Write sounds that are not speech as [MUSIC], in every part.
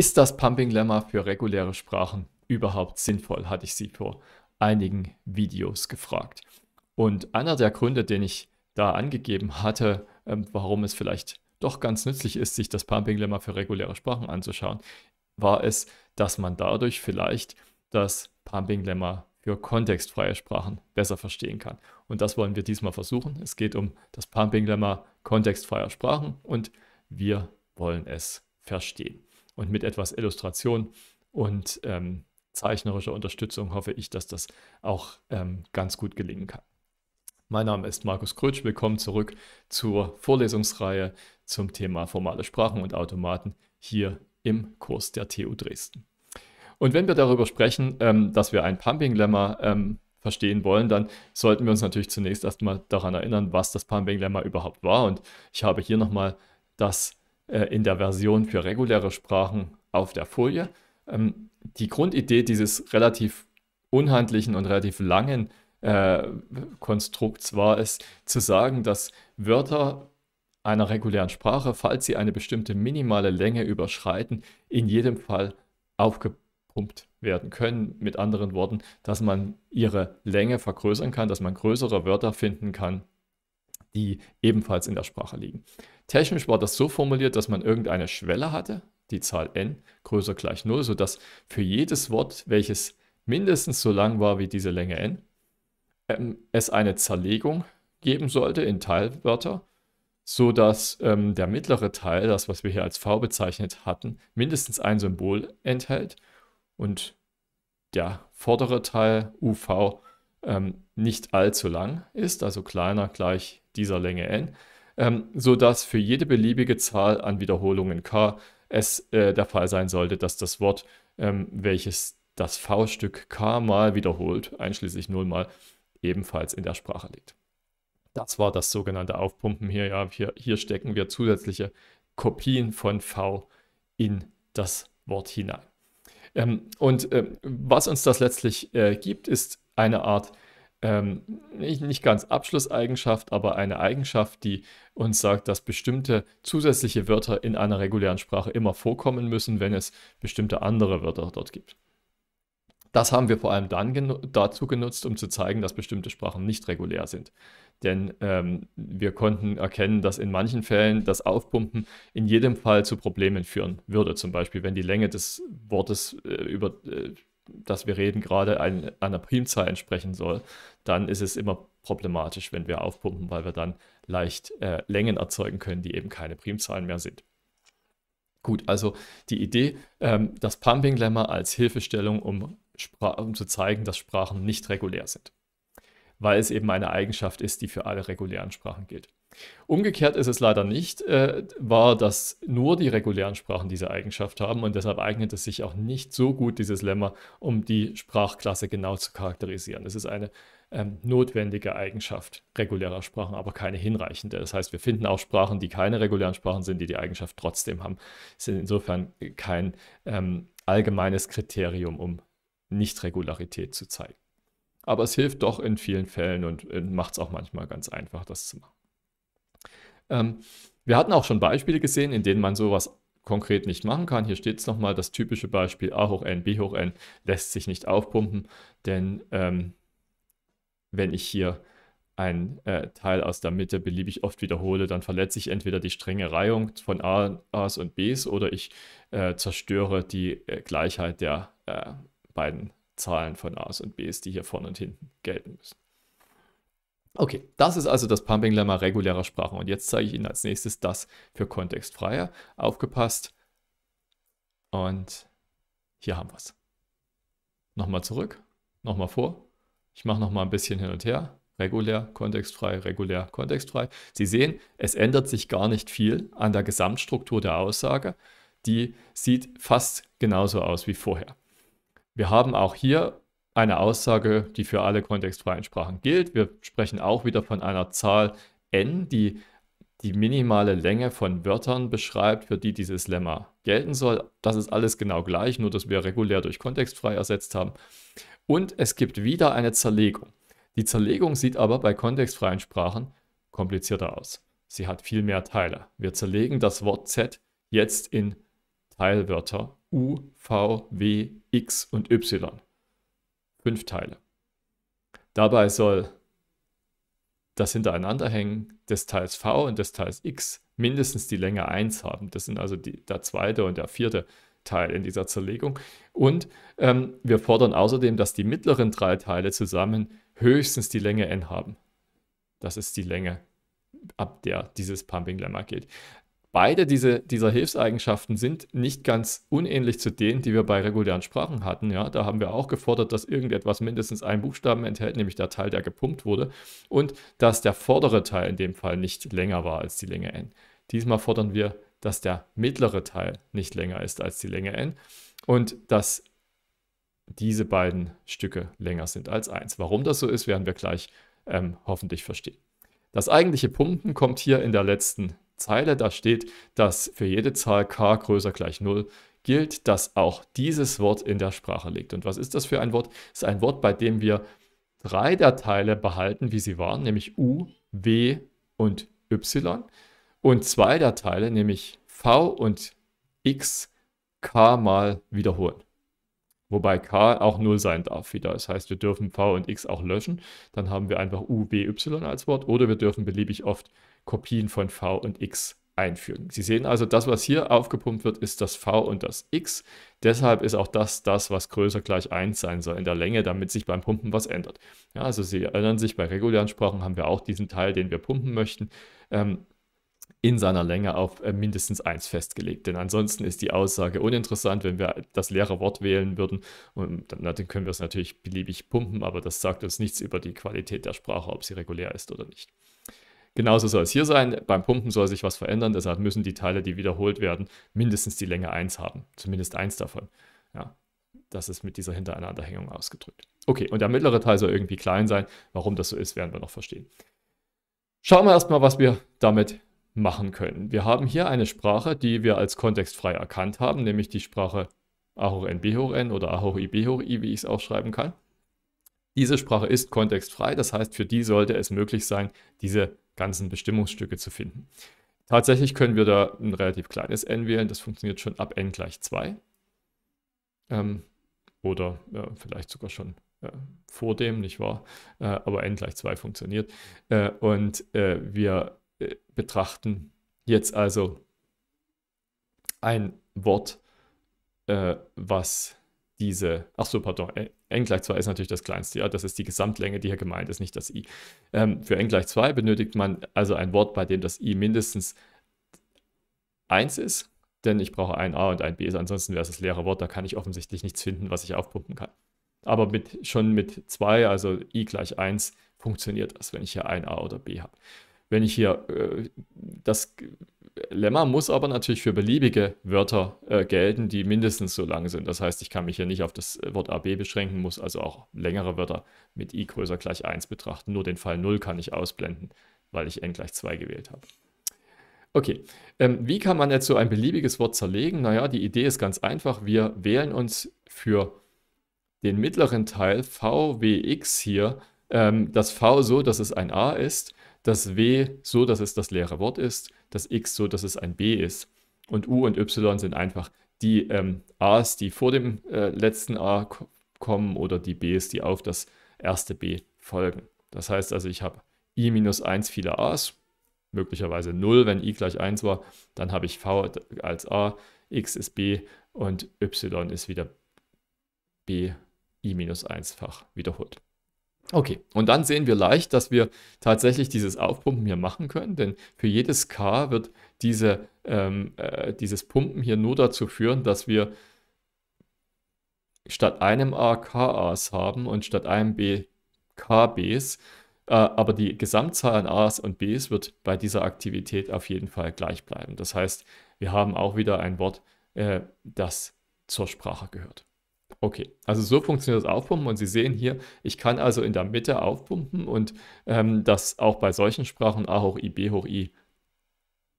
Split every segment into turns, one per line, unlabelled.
Ist das Pumping Lemma für reguläre Sprachen überhaupt sinnvoll, hatte ich sie vor einigen Videos gefragt. Und einer der Gründe, den ich da angegeben hatte, ähm, warum es vielleicht doch ganz nützlich ist, sich das Pumping Lemma für reguläre Sprachen anzuschauen, war es, dass man dadurch vielleicht das Pumping Lemma für kontextfreie Sprachen besser verstehen kann. Und das wollen wir diesmal versuchen. Es geht um das Pumping Lemma kontextfreier Sprachen und wir wollen es verstehen und mit etwas Illustration und ähm, zeichnerischer Unterstützung hoffe ich, dass das auch ähm, ganz gut gelingen kann. Mein Name ist Markus Krötsch. Willkommen zurück zur Vorlesungsreihe zum Thema formale Sprachen und Automaten hier im Kurs der TU Dresden. Und wenn wir darüber sprechen, ähm, dass wir ein Pumping-Lemma ähm, verstehen wollen, dann sollten wir uns natürlich zunächst erstmal daran erinnern, was das Pumping-Lemma überhaupt war. Und ich habe hier nochmal das äh, in der Version für reguläre Sprachen auf der Folie. Ähm, die Grundidee dieses relativ unhandlichen und relativ langen äh, Konstrukts war es, zu sagen, dass Wörter einer regulären Sprache, falls sie eine bestimmte minimale Länge überschreiten, in jedem Fall aufgepumpt werden können. Mit anderen Worten, dass man ihre Länge vergrößern kann, dass man größere Wörter finden kann, die ebenfalls in der Sprache liegen. Technisch war das so formuliert, dass man irgendeine Schwelle hatte, die Zahl n größer gleich 0, sodass für jedes Wort, welches mindestens so lang war wie diese Länge n, ähm, es eine Zerlegung geben sollte in Teilwörter, sodass ähm, der mittlere Teil, das was wir hier als v bezeichnet hatten, mindestens ein Symbol enthält und der vordere Teil uv ähm, nicht allzu lang ist, also kleiner gleich dieser Länge n, ähm, sodass für jede beliebige Zahl an Wiederholungen k es äh, der Fall sein sollte, dass das Wort, ähm, welches das V-Stück k mal wiederholt, einschließlich 0 mal, ebenfalls in der Sprache liegt. Das war das sogenannte Aufpumpen hier. Ja, hier, hier stecken wir zusätzliche Kopien von V in das Wort hinein. Ähm, und äh, was uns das letztlich äh, gibt, ist eine Art ähm, nicht, nicht ganz Abschlusseigenschaft, aber eine Eigenschaft, die uns sagt, dass bestimmte zusätzliche Wörter in einer regulären Sprache immer vorkommen müssen, wenn es bestimmte andere Wörter dort gibt. Das haben wir vor allem dann genu dazu genutzt, um zu zeigen, dass bestimmte Sprachen nicht regulär sind. Denn ähm, wir konnten erkennen, dass in manchen Fällen das Aufpumpen in jedem Fall zu Problemen führen würde. Zum Beispiel, wenn die Länge des Wortes äh, über, äh, dass wir reden, gerade ein, einer Primzahl entsprechen soll, dann ist es immer problematisch, wenn wir aufpumpen, weil wir dann leicht äh, Längen erzeugen können, die eben keine Primzahlen mehr sind. Gut, also die Idee, ähm, das Pumping-Lemma als Hilfestellung, um, um zu zeigen, dass Sprachen nicht regulär sind, weil es eben eine Eigenschaft ist, die für alle regulären Sprachen gilt. Umgekehrt ist es leider nicht äh, wahr, dass nur die regulären Sprachen diese Eigenschaft haben und deshalb eignet es sich auch nicht so gut, dieses Lemma, um die Sprachklasse genau zu charakterisieren. Es ist eine ähm, notwendige Eigenschaft regulärer Sprachen, aber keine hinreichende. Das heißt, wir finden auch Sprachen, die keine regulären Sprachen sind, die die Eigenschaft trotzdem haben. Es ist insofern kein ähm, allgemeines Kriterium, um Nichtregularität zu zeigen. Aber es hilft doch in vielen Fällen und äh, macht es auch manchmal ganz einfach, das zu machen. Ähm, wir hatten auch schon Beispiele gesehen, in denen man sowas konkret nicht machen kann. Hier steht es nochmal, das typische Beispiel a hoch n, b hoch n lässt sich nicht aufpumpen, denn ähm, wenn ich hier einen äh, Teil aus der Mitte beliebig oft wiederhole, dann verletze ich entweder die strenge Reihung von a, A's und B's oder ich äh, zerstöre die äh, Gleichheit der äh, beiden Zahlen von A's und B's, die hier vorne und hinten gelten müssen. Okay, das ist also das Pumping-Lemma regulärer Sprachen. Und jetzt zeige ich Ihnen als nächstes das für kontextfreier. Aufgepasst. Und hier haben wir es. Nochmal zurück, nochmal vor. Ich mache nochmal ein bisschen hin und her. Regulär, kontextfrei, regulär, kontextfrei. Sie sehen, es ändert sich gar nicht viel an der Gesamtstruktur der Aussage. Die sieht fast genauso aus wie vorher. Wir haben auch hier eine Aussage, die für alle kontextfreien Sprachen gilt. Wir sprechen auch wieder von einer Zahl n, die die minimale Länge von Wörtern beschreibt, für die dieses Lemma gelten soll. Das ist alles genau gleich, nur dass wir regulär durch kontextfrei ersetzt haben. Und es gibt wieder eine Zerlegung. Die Zerlegung sieht aber bei kontextfreien Sprachen komplizierter aus. Sie hat viel mehr Teile. Wir zerlegen das Wort z jetzt in Teilwörter u, v, w, x und y fünf Teile. Dabei soll das Hintereinanderhängen des Teils v und des Teils x mindestens die Länge 1 haben. Das sind also die, der zweite und der vierte Teil in dieser Zerlegung. Und ähm, wir fordern außerdem, dass die mittleren drei Teile zusammen höchstens die Länge n haben. Das ist die Länge, ab der dieses Pumping-Lemma geht. Beide diese, dieser Hilfseigenschaften sind nicht ganz unähnlich zu denen, die wir bei regulären Sprachen hatten. Ja, da haben wir auch gefordert, dass irgendetwas mindestens einen Buchstaben enthält, nämlich der Teil, der gepumpt wurde, und dass der vordere Teil in dem Fall nicht länger war als die Länge n. Diesmal fordern wir, dass der mittlere Teil nicht länger ist als die Länge n und dass diese beiden Stücke länger sind als 1. Warum das so ist, werden wir gleich ähm, hoffentlich verstehen. Das eigentliche Pumpen kommt hier in der letzten Zeile. Da steht, dass für jede Zahl k größer gleich 0 gilt, dass auch dieses Wort in der Sprache liegt. Und was ist das für ein Wort? Es ist ein Wort, bei dem wir drei der Teile behalten, wie sie waren, nämlich u, w und y. Und zwei der Teile, nämlich v und x, k mal wiederholen. Wobei k auch 0 sein darf wieder. Das heißt, wir dürfen v und x auch löschen. Dann haben wir einfach u, w, y als Wort. Oder wir dürfen beliebig oft Kopien von V und X einfügen. Sie sehen also, das, was hier aufgepumpt wird, ist das V und das X. Deshalb ist auch das das, was größer gleich 1 sein soll in der Länge, damit sich beim Pumpen was ändert. Ja, also Sie erinnern sich, bei regulären Sprachen haben wir auch diesen Teil, den wir pumpen möchten, ähm, in seiner Länge auf äh, mindestens 1 festgelegt. Denn ansonsten ist die Aussage uninteressant, wenn wir das leere Wort wählen würden. Und dann, dann können wir es natürlich beliebig pumpen, aber das sagt uns nichts über die Qualität der Sprache, ob sie regulär ist oder nicht. Genauso soll es hier sein. Beim Pumpen soll sich was verändern, deshalb müssen die Teile, die wiederholt werden, mindestens die Länge 1 haben. Zumindest eins davon. Ja, das ist mit dieser Hintereinanderhängung ausgedrückt. Okay, und der mittlere Teil soll irgendwie klein sein. Warum das so ist, werden wir noch verstehen. Schauen wir erstmal, was wir damit machen können. Wir haben hier eine Sprache, die wir als kontextfrei erkannt haben, nämlich die Sprache A hoch n, B hoch n oder A hoch i, B hoch i, wie ich es auch schreiben kann. Diese Sprache ist kontextfrei, das heißt, für die sollte es möglich sein, diese ganzen Bestimmungsstücke zu finden. Tatsächlich können wir da ein relativ kleines n wählen, das funktioniert schon ab n gleich 2. Ähm, oder äh, vielleicht sogar schon äh, vor dem, nicht wahr? Äh, aber n gleich 2 funktioniert. Äh, und äh, wir äh, betrachten jetzt also ein Wort, was diese, ach so, pardon, n gleich 2 ist natürlich das kleinste, ja, das ist die Gesamtlänge, die hier gemeint ist, nicht das i. Ähm, für n gleich 2 benötigt man also ein Wort, bei dem das i mindestens 1 ist, denn ich brauche ein a und ein b, also ansonsten wäre es das leere Wort, da kann ich offensichtlich nichts finden, was ich aufpumpen kann. Aber mit, schon mit 2, also i gleich 1, funktioniert das, wenn ich hier ein a oder b habe. Wenn ich hier äh, das Lemma muss aber natürlich für beliebige Wörter äh, gelten, die mindestens so lang sind. Das heißt, ich kann mich hier nicht auf das Wort AB beschränken, muss also auch längere Wörter mit i größer gleich 1 betrachten. Nur den Fall 0 kann ich ausblenden, weil ich n gleich 2 gewählt habe. Okay, ähm, wie kann man jetzt so ein beliebiges Wort zerlegen? Naja, die Idee ist ganz einfach. Wir wählen uns für den mittleren Teil VWX hier ähm, das V so, dass es ein A ist, das W so, dass es das leere Wort ist das x so, dass es ein b ist. Und u und y sind einfach die ähm, a's, die vor dem äh, letzten a kommen oder die b's, die auf das erste b folgen. Das heißt also, ich habe i minus 1 viele a's, möglicherweise 0, wenn i gleich 1 war, dann habe ich v als a, x ist b und y ist wieder b i minus 1-fach wiederholt. Okay, und dann sehen wir leicht, dass wir tatsächlich dieses Aufpumpen hier machen können, denn für jedes K wird diese, ähm, äh, dieses Pumpen hier nur dazu führen, dass wir statt einem A KAs haben und statt einem B KBs, äh, aber die Gesamtzahl an As und Bs wird bei dieser Aktivität auf jeden Fall gleich bleiben. Das heißt, wir haben auch wieder ein Wort, äh, das zur Sprache gehört. Okay, also so funktioniert das Aufpumpen und Sie sehen hier, ich kann also in der Mitte aufpumpen und ähm, das auch bei solchen Sprachen A hoch I, B hoch I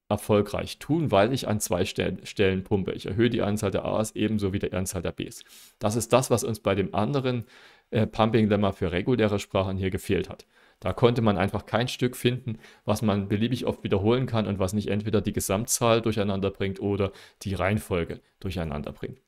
erfolgreich tun, weil ich an zwei Stellen, Stellen pumpe. Ich erhöhe die Anzahl der A's ebenso wie die Anzahl der B's. Das ist das, was uns bei dem anderen äh, Pumping-Lemma für reguläre Sprachen hier gefehlt hat. Da konnte man einfach kein Stück finden, was man beliebig oft wiederholen kann und was nicht entweder die Gesamtzahl durcheinander bringt oder die Reihenfolge durcheinander bringt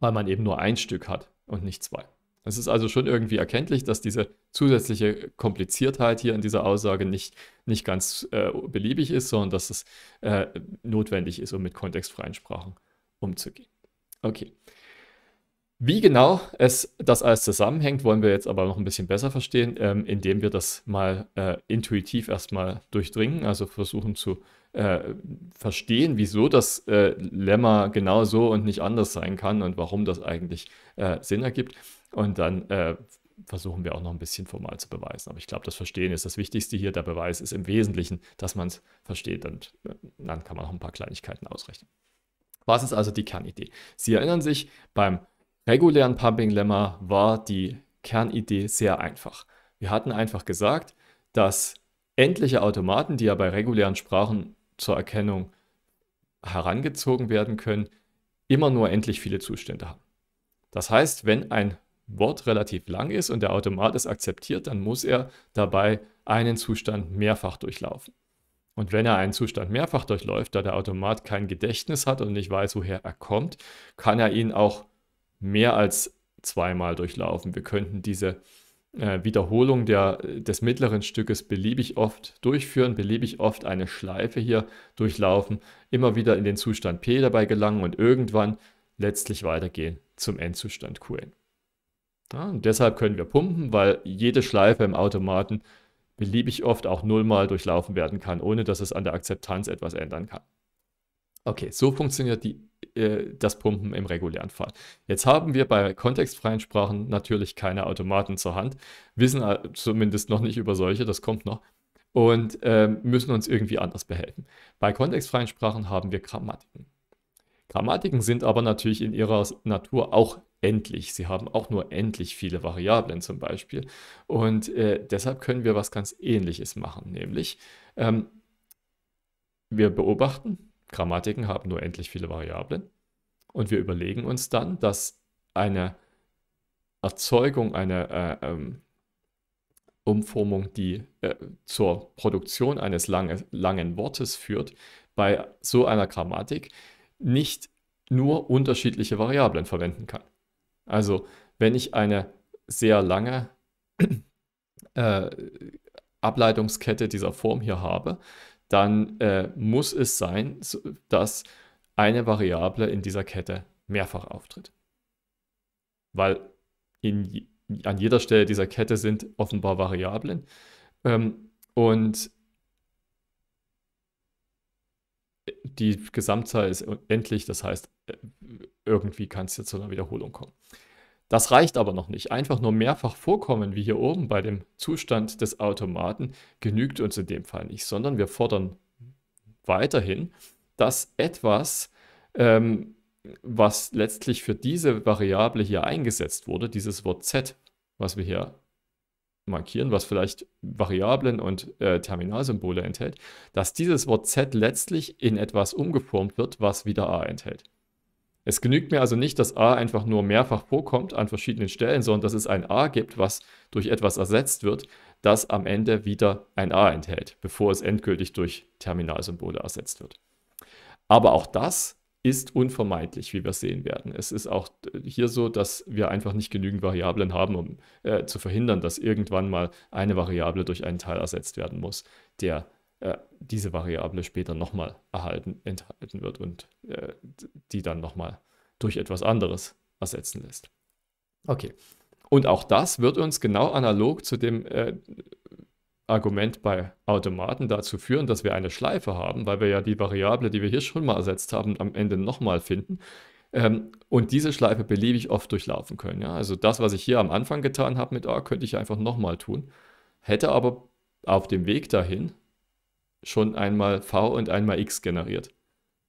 weil man eben nur ein Stück hat und nicht zwei. Es ist also schon irgendwie erkenntlich, dass diese zusätzliche Kompliziertheit hier in dieser Aussage nicht, nicht ganz äh, beliebig ist, sondern dass es äh, notwendig ist, um mit kontextfreien Sprachen umzugehen. Okay. Wie genau es das alles zusammenhängt, wollen wir jetzt aber noch ein bisschen besser verstehen, ähm, indem wir das mal äh, intuitiv erstmal durchdringen, also versuchen zu äh, verstehen, wieso das äh, Lemma genau so und nicht anders sein kann und warum das eigentlich äh, Sinn ergibt. Und dann äh, versuchen wir auch noch ein bisschen formal zu beweisen. Aber ich glaube, das Verstehen ist das Wichtigste hier. Der Beweis ist im Wesentlichen, dass man es versteht und äh, dann kann man noch ein paar Kleinigkeiten ausrechnen. Was ist also die Kernidee? Sie erinnern sich, beim regulären Pumping-Lemma war die Kernidee sehr einfach. Wir hatten einfach gesagt, dass endliche Automaten, die ja bei regulären Sprachen zur Erkennung herangezogen werden können, immer nur endlich viele Zustände haben. Das heißt, wenn ein Wort relativ lang ist und der Automat es akzeptiert, dann muss er dabei einen Zustand mehrfach durchlaufen. Und wenn er einen Zustand mehrfach durchläuft, da der Automat kein Gedächtnis hat und nicht weiß, woher er kommt, kann er ihn auch mehr als zweimal durchlaufen. Wir könnten diese äh, Wiederholung der, äh, des mittleren Stückes beliebig oft durchführen, beliebig oft eine Schleife hier durchlaufen, immer wieder in den Zustand P dabei gelangen und irgendwann letztlich weitergehen zum Endzustand Qn. Ja, deshalb können wir pumpen, weil jede Schleife im Automaten beliebig oft auch nullmal durchlaufen werden kann, ohne dass es an der Akzeptanz etwas ändern kann. Okay, so funktioniert die, äh, das Pumpen im regulären Fall. Jetzt haben wir bei kontextfreien Sprachen natürlich keine Automaten zur Hand, wissen zumindest noch nicht über solche, das kommt noch, und ähm, müssen uns irgendwie anders behelfen. Bei kontextfreien Sprachen haben wir Grammatiken. Grammatiken sind aber natürlich in ihrer Natur auch endlich. Sie haben auch nur endlich viele Variablen zum Beispiel. Und äh, deshalb können wir was ganz Ähnliches machen, nämlich ähm, wir beobachten Grammatiken haben nur endlich viele Variablen. Und wir überlegen uns dann, dass eine Erzeugung, eine äh, ähm, Umformung, die äh, zur Produktion eines lange, langen Wortes führt, bei so einer Grammatik nicht nur unterschiedliche Variablen verwenden kann. Also wenn ich eine sehr lange äh, Ableitungskette dieser Form hier habe, dann äh, muss es sein, dass eine Variable in dieser Kette mehrfach auftritt. Weil in, an jeder Stelle dieser Kette sind offenbar Variablen. Ähm, und die Gesamtzahl ist endlich, das heißt, äh, irgendwie kann es ja zu einer Wiederholung kommen. Das reicht aber noch nicht. Einfach nur mehrfach vorkommen, wie hier oben bei dem Zustand des Automaten, genügt uns in dem Fall nicht, sondern wir fordern weiterhin, dass etwas, ähm, was letztlich für diese Variable hier eingesetzt wurde, dieses Wort z, was wir hier markieren, was vielleicht Variablen und äh, Terminalsymbole enthält, dass dieses Wort z letztlich in etwas umgeformt wird, was wieder a enthält. Es genügt mir also nicht, dass a einfach nur mehrfach vorkommt an verschiedenen Stellen, sondern dass es ein a gibt, was durch etwas ersetzt wird, das am Ende wieder ein a enthält, bevor es endgültig durch Terminalsymbole ersetzt wird. Aber auch das ist unvermeidlich, wie wir sehen werden. Es ist auch äh, hier so, dass wir einfach nicht genügend Variablen haben, um äh, zu verhindern, dass irgendwann mal eine Variable durch einen Teil ersetzt werden muss, der äh, diese Variable später nochmal erhalten, enthalten wird und äh, die dann nochmal durch etwas anderes ersetzen lässt. Okay. Und auch das wird uns genau analog zu dem äh, Argument bei Automaten dazu führen, dass wir eine Schleife haben, weil wir ja die Variable, die wir hier schon mal ersetzt haben, am Ende nochmal finden. Ähm, und diese Schleife beliebig oft durchlaufen können. Ja? Also das, was ich hier am Anfang getan habe mit A, könnte ich einfach nochmal tun. Hätte aber auf dem Weg dahin schon einmal V und einmal X generiert.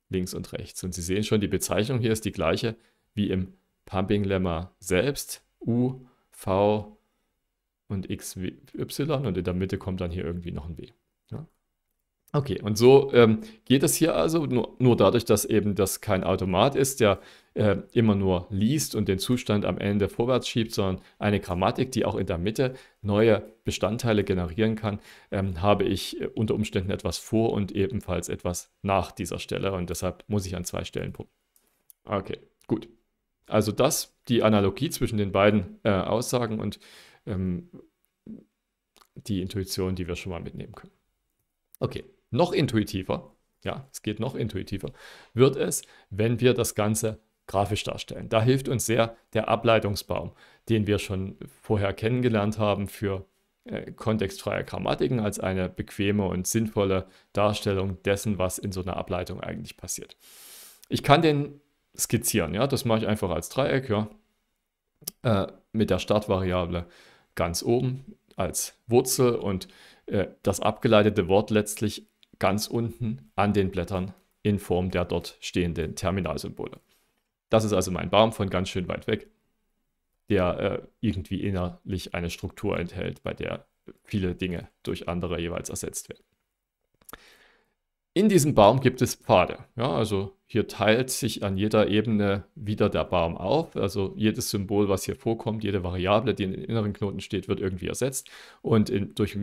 Links und rechts. Und Sie sehen schon, die Bezeichnung hier ist die gleiche wie im Pumping Lemma selbst. U, V und X, Y. Und in der Mitte kommt dann hier irgendwie noch ein W. Okay, und so ähm, geht es hier also nur, nur, dadurch, dass eben das kein Automat ist, der äh, immer nur liest und den Zustand am Ende vorwärts schiebt, sondern eine Grammatik, die auch in der Mitte neue Bestandteile generieren kann, ähm, habe ich äh, unter Umständen etwas vor und ebenfalls etwas nach dieser Stelle und deshalb muss ich an zwei Stellen punkten. Okay, gut. Also das, die Analogie zwischen den beiden äh, Aussagen und ähm, die Intuition, die wir schon mal mitnehmen können. Okay noch intuitiver, ja, es geht noch intuitiver, wird es, wenn wir das Ganze grafisch darstellen. Da hilft uns sehr der Ableitungsbaum, den wir schon vorher kennengelernt haben für äh, kontextfreie Grammatiken als eine bequeme und sinnvolle Darstellung dessen, was in so einer Ableitung eigentlich passiert. Ich kann den skizzieren, ja, das mache ich einfach als Dreieck, ja, äh, mit der Startvariable ganz oben als Wurzel und äh, das abgeleitete Wort letztlich ganz unten an den Blättern in Form der dort stehenden Terminalsymbole. Das ist also mein Baum von ganz schön weit weg, der äh, irgendwie innerlich eine Struktur enthält, bei der viele Dinge durch andere jeweils ersetzt werden. In diesem Baum gibt es Pfade. Ja, also hier teilt sich an jeder Ebene wieder der Baum auf. Also jedes Symbol, was hier vorkommt, jede Variable, die in den inneren Knoten steht, wird irgendwie ersetzt. Und in, durch,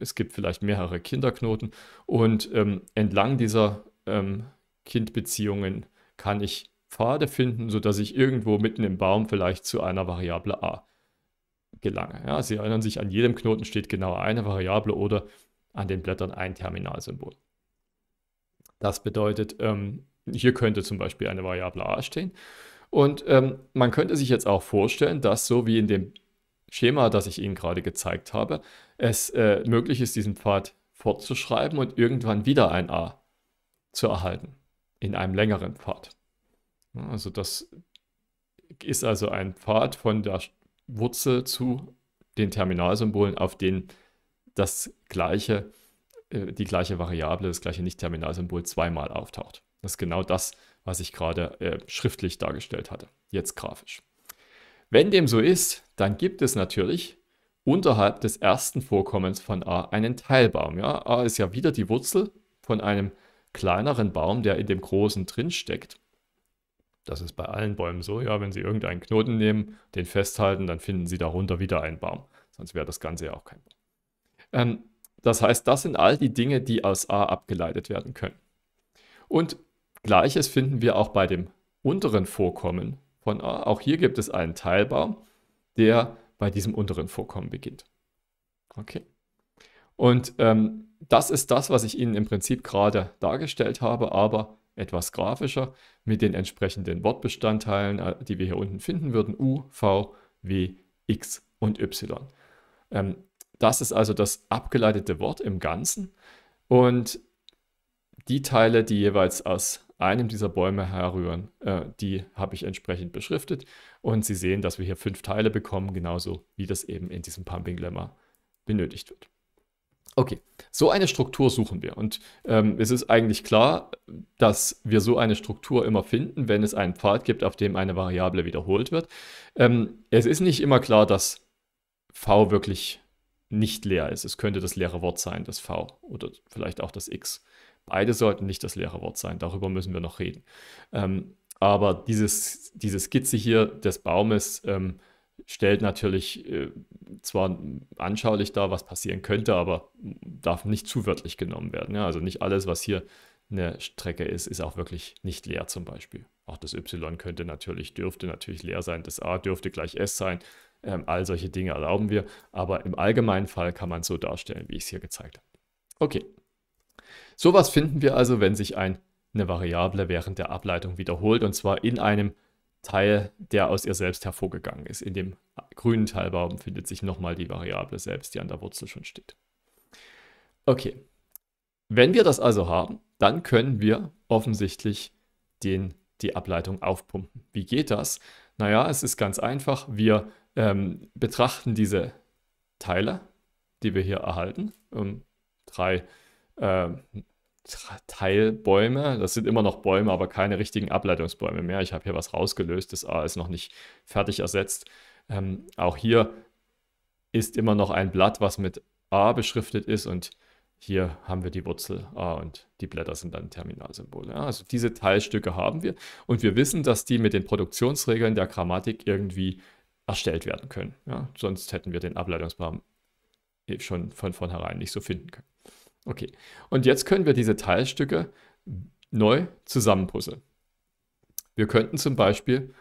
es gibt vielleicht mehrere Kinderknoten. Und ähm, entlang dieser ähm, Kindbeziehungen kann ich Pfade finden, sodass ich irgendwo mitten im Baum vielleicht zu einer Variable a gelange. Ja, Sie erinnern sich, an jedem Knoten steht genau eine Variable oder an den Blättern ein Terminalsymbol. Das bedeutet, ähm, hier könnte zum Beispiel eine Variable a stehen. Und ähm, man könnte sich jetzt auch vorstellen, dass so wie in dem Schema, das ich Ihnen gerade gezeigt habe, es äh, möglich ist, diesen Pfad fortzuschreiben und irgendwann wieder ein a zu erhalten in einem längeren Pfad. Also das ist also ein Pfad von der Wurzel zu den Terminalsymbolen, auf denen das gleiche, äh, die gleiche Variable, das gleiche Nicht-Terminalsymbol zweimal auftaucht. Das ist genau das, was ich gerade äh, schriftlich dargestellt hatte, jetzt grafisch. Wenn dem so ist, dann gibt es natürlich unterhalb des ersten Vorkommens von a einen Teilbaum. Ja? a ist ja wieder die Wurzel von einem kleineren Baum, der in dem großen drin steckt. Das ist bei allen Bäumen so, ja, wenn Sie irgendeinen Knoten nehmen, den festhalten, dann finden Sie darunter wieder einen Baum. Sonst wäre das Ganze ja auch kein Baum. Ähm, das heißt, das sind all die Dinge, die aus a abgeleitet werden können. Und Gleiches finden wir auch bei dem unteren Vorkommen von A. Äh, auch hier gibt es einen Teilbaum, der bei diesem unteren Vorkommen beginnt. Okay. Und ähm, das ist das, was ich Ihnen im Prinzip gerade dargestellt habe, aber etwas grafischer mit den entsprechenden Wortbestandteilen, äh, die wir hier unten finden würden, U, V, W, X und Y. Ähm, das ist also das abgeleitete Wort im Ganzen. Und die Teile, die jeweils aus einem dieser Bäume herrühren, äh, die habe ich entsprechend beschriftet. Und Sie sehen, dass wir hier fünf Teile bekommen, genauso wie das eben in diesem Pumping Lemma benötigt wird. Okay, so eine Struktur suchen wir. Und ähm, es ist eigentlich klar, dass wir so eine Struktur immer finden, wenn es einen Pfad gibt, auf dem eine Variable wiederholt wird. Ähm, es ist nicht immer klar, dass v wirklich nicht leer ist. Es könnte das leere Wort sein, das v oder vielleicht auch das x. Beide sollten nicht das leere Wort sein, darüber müssen wir noch reden. Ähm, aber dieses, diese Skizze hier des Baumes ähm, stellt natürlich äh, zwar anschaulich dar, was passieren könnte, aber darf nicht zuwörtlich genommen werden. Ja? Also nicht alles, was hier eine Strecke ist, ist auch wirklich nicht leer zum Beispiel. Auch das Y könnte natürlich, dürfte natürlich leer sein, das A dürfte gleich S sein. Ähm, all solche Dinge erlauben wir, aber im allgemeinen Fall kann man es so darstellen, wie ich es hier gezeigt habe. Okay. Sowas finden wir also, wenn sich ein, eine Variable während der Ableitung wiederholt und zwar in einem Teil, der aus ihr selbst hervorgegangen ist. In dem grünen Teilbaum findet sich nochmal die Variable selbst, die an der Wurzel schon steht. Okay, wenn wir das also haben, dann können wir offensichtlich den, die Ableitung aufpumpen. Wie geht das? Naja, es ist ganz einfach. Wir ähm, betrachten diese Teile, die wir hier erhalten, um ähm, drei Teile äh, Teilbäume. Das sind immer noch Bäume, aber keine richtigen Ableitungsbäume mehr. Ich habe hier was rausgelöst. Das A ist noch nicht fertig ersetzt. Ähm, auch hier ist immer noch ein Blatt, was mit A beschriftet ist und hier haben wir die Wurzel A und die Blätter sind dann Terminalsymbole. Ja, also diese Teilstücke haben wir und wir wissen, dass die mit den Produktionsregeln der Grammatik irgendwie erstellt werden können. Ja, sonst hätten wir den Ableitungsbaum eh schon von vornherein nicht so finden können. Okay, und jetzt können wir diese Teilstücke neu zusammenpuzzeln. Wir könnten zum Beispiel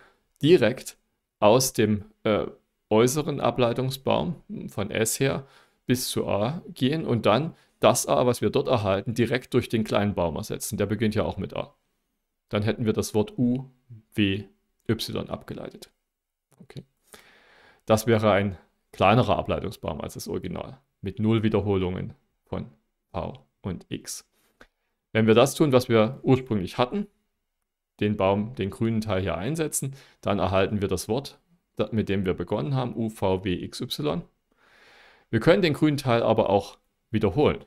direkt aus dem äh, äußeren Ableitungsbaum von S her bis zu A gehen und dann das A, was wir dort erhalten, direkt durch den kleinen Baum ersetzen. Der beginnt ja auch mit A. Dann hätten wir das Wort U, W, Y abgeleitet. Okay. Das wäre ein kleinerer Ableitungsbaum als das Original mit null Wiederholungen von und X. Wenn wir das tun, was wir ursprünglich hatten, den Baum, den grünen Teil hier einsetzen, dann erhalten wir das Wort, mit dem wir begonnen haben, U, V, W, X, Y. Wir können den grünen Teil aber auch wiederholen,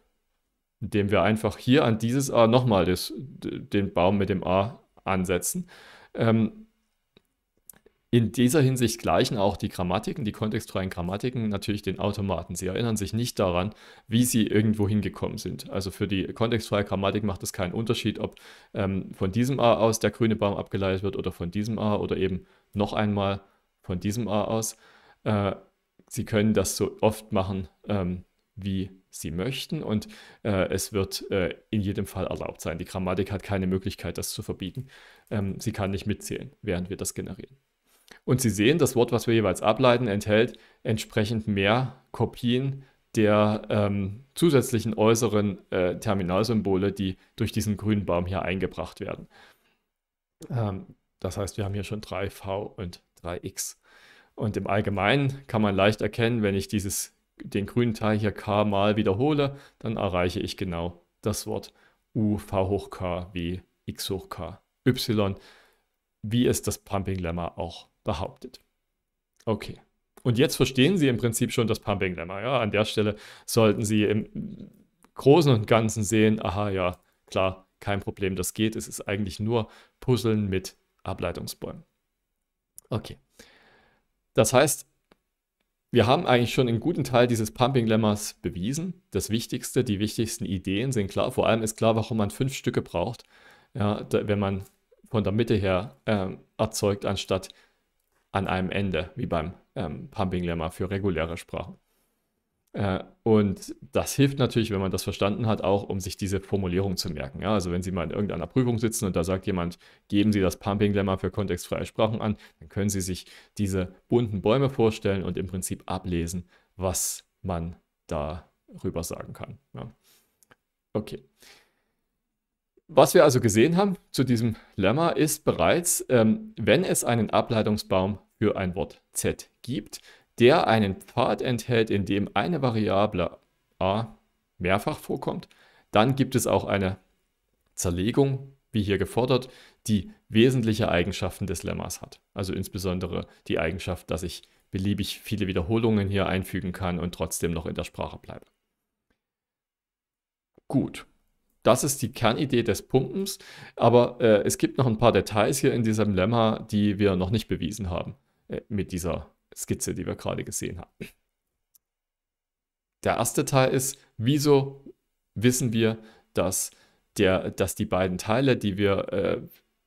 indem wir einfach hier an dieses A nochmal den Baum mit dem A ansetzen. Ähm, in dieser Hinsicht gleichen auch die Grammatiken, die kontextfreien Grammatiken, natürlich den Automaten. Sie erinnern sich nicht daran, wie sie irgendwo hingekommen sind. Also für die kontextfreie Grammatik macht es keinen Unterschied, ob ähm, von diesem A aus der grüne Baum abgeleitet wird oder von diesem A oder eben noch einmal von diesem A aus. Äh, sie können das so oft machen, ähm, wie sie möchten und äh, es wird äh, in jedem Fall erlaubt sein. Die Grammatik hat keine Möglichkeit, das zu verbieten. Ähm, sie kann nicht mitzählen, während wir das generieren. Und Sie sehen, das Wort, was wir jeweils ableiten, enthält entsprechend mehr Kopien der ähm, zusätzlichen äußeren äh, Terminalsymbole, die durch diesen grünen Baum hier eingebracht werden. Ähm, das heißt, wir haben hier schon 3V und 3X. Und im Allgemeinen kann man leicht erkennen, wenn ich dieses, den grünen Teil hier k mal wiederhole, dann erreiche ich genau das Wort u v hoch k wie x hoch k y, wie es das Pumping-Lemma auch behauptet. Okay. Und jetzt verstehen Sie im Prinzip schon das Pumping Lemma. Ja? An der Stelle sollten Sie im Großen und Ganzen sehen, aha, ja, klar, kein Problem, das geht. Es ist eigentlich nur Puzzeln mit Ableitungsbäumen. Okay. Das heißt, wir haben eigentlich schon einen guten Teil dieses Pumping Lemmas bewiesen. Das Wichtigste, die wichtigsten Ideen sind klar. Vor allem ist klar, warum man fünf Stücke braucht, ja, da, wenn man von der Mitte her äh, erzeugt, anstatt an einem Ende, wie beim ähm, Pumping Lemma für reguläre Sprachen. Äh, und das hilft natürlich, wenn man das verstanden hat, auch um sich diese Formulierung zu merken. Ja? Also wenn Sie mal in irgendeiner Prüfung sitzen und da sagt jemand, geben Sie das Pumping Lemma für kontextfreie Sprachen an, dann können Sie sich diese bunten Bäume vorstellen und im Prinzip ablesen, was man darüber sagen kann. Ja? Okay. Was wir also gesehen haben zu diesem Lemma ist bereits, ähm, wenn es einen Ableitungsbaum für ein Wort z gibt, der einen Pfad enthält, in dem eine Variable a mehrfach vorkommt, dann gibt es auch eine Zerlegung, wie hier gefordert, die wesentliche Eigenschaften des Lemmas hat. Also insbesondere die Eigenschaft, dass ich beliebig viele Wiederholungen hier einfügen kann und trotzdem noch in der Sprache bleibe. Gut, das ist die Kernidee des Pumpens, aber äh, es gibt noch ein paar Details hier in diesem Lemma, die wir noch nicht bewiesen haben äh, mit dieser Skizze, die wir gerade gesehen haben. Der erste Teil ist, wieso wissen wir, dass, der, dass die beiden Teile, die wir äh,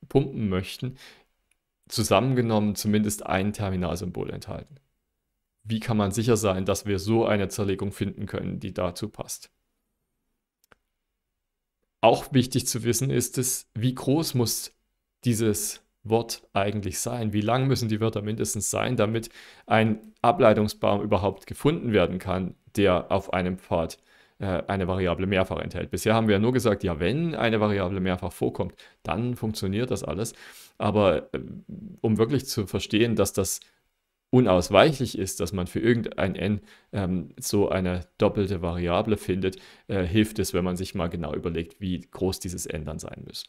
pumpen möchten, zusammengenommen zumindest ein Terminalsymbol enthalten? Wie kann man sicher sein, dass wir so eine Zerlegung finden können, die dazu passt? auch wichtig zu wissen ist es, wie groß muss dieses Wort eigentlich sein? Wie lang müssen die Wörter mindestens sein, damit ein Ableitungsbaum überhaupt gefunden werden kann, der auf einem Pfad äh, eine Variable mehrfach enthält. Bisher haben wir ja nur gesagt, ja, wenn eine Variable mehrfach vorkommt, dann funktioniert das alles. Aber äh, um wirklich zu verstehen, dass das unausweichlich ist, dass man für irgendein n ähm, so eine doppelte Variable findet, äh, hilft es, wenn man sich mal genau überlegt, wie groß dieses n dann sein muss.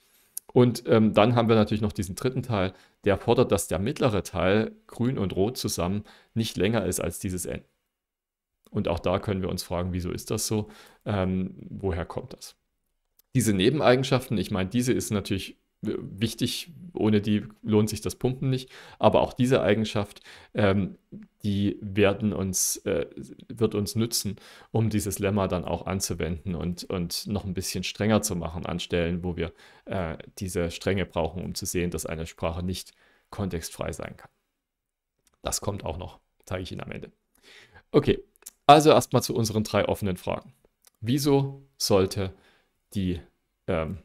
Und ähm, dann haben wir natürlich noch diesen dritten Teil, der fordert, dass der mittlere Teil, grün und rot zusammen, nicht länger ist als dieses n. Und auch da können wir uns fragen, wieso ist das so? Ähm, woher kommt das? Diese Nebeneigenschaften, ich meine, diese ist natürlich wichtig, ohne die lohnt sich das Pumpen nicht. Aber auch diese Eigenschaft, ähm, die werden uns, äh, wird uns nützen, um dieses Lemma dann auch anzuwenden und, und noch ein bisschen strenger zu machen an Stellen, wo wir äh, diese Strenge brauchen, um zu sehen, dass eine Sprache nicht kontextfrei sein kann. Das kommt auch noch, zeige ich Ihnen am Ende. Okay, also erstmal zu unseren drei offenen Fragen. Wieso sollte die ähm,